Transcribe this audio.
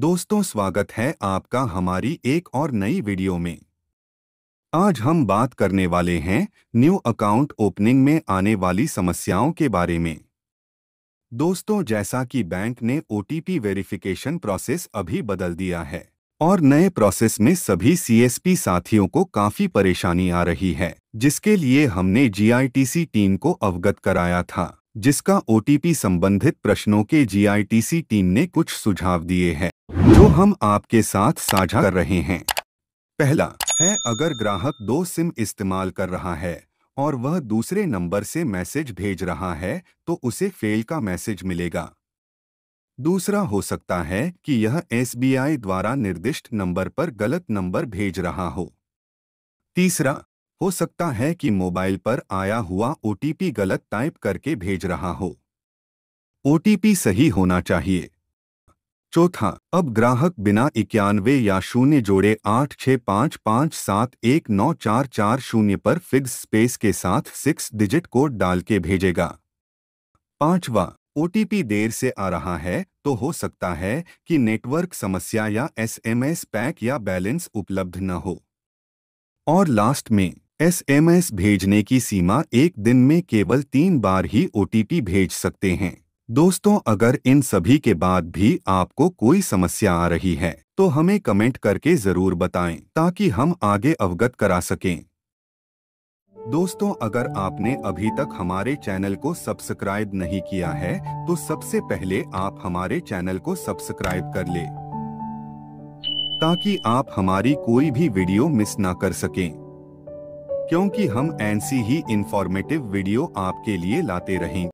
दोस्तों स्वागत है आपका हमारी एक और नई वीडियो में आज हम बात करने वाले हैं न्यू अकाउंट ओपनिंग में आने वाली समस्याओं के बारे में दोस्तों जैसा कि बैंक ने ओटीपी वेरिफिकेशन प्रोसेस अभी बदल दिया है और नए प्रोसेस में सभी सीएसपी साथियों को काफी परेशानी आ रही है जिसके लिए हमने जीआईटीसी टीम को अवगत कराया था जिसका ओटीपी संबंधित प्रश्नों के जीआईटीसी टीम ने कुछ सुझाव दिए हैं जो हम आपके साथ साझा कर रहे हैं पहला है अगर ग्राहक दो सिम इस्तेमाल कर रहा है और वह दूसरे नंबर से मैसेज भेज रहा है तो उसे फेल का मैसेज मिलेगा दूसरा हो सकता है कि यह एसबीआई द्वारा निर्दिष्ट नंबर पर गलत नंबर भेज रहा हो तीसरा हो सकता है कि मोबाइल पर आया हुआ ओटीपी गलत टाइप करके भेज रहा हो ओ सही होना चाहिए चौथा अब ग्राहक बिना इक्यानवे या शून्य जोड़े आठ छः पाँच पाँच सात एक नौ चार चार शून्य पर फिक्स स्पेस के साथ सिक्स डिजिट कोड डाल के भेजेगा पांचवा ओटीपी देर से आ रहा है तो हो सकता है कि नेटवर्क समस्या या एसएमएस पैक या बैलेंस उपलब्ध न हो और लास्ट में एसएमएस भेजने की सीमा एक दिन में केवल तीन बार ही ओटीपी भेज सकते हैं दोस्तों अगर इन सभी के बाद भी आपको कोई समस्या आ रही है तो हमें कमेंट करके ज़रूर बताएं ताकि हम आगे अवगत करा सकें दोस्तों अगर आपने अभी तक हमारे चैनल को सब्सक्राइब नहीं किया है तो सबसे पहले आप हमारे चैनल को सब्सक्राइब कर ले ताकि आप हमारी कोई भी वीडियो मिस ना कर सकें क्योंकि हम ऐसी ही इंफॉर्मेटिव वीडियो आपके लिए लाते रहेंगे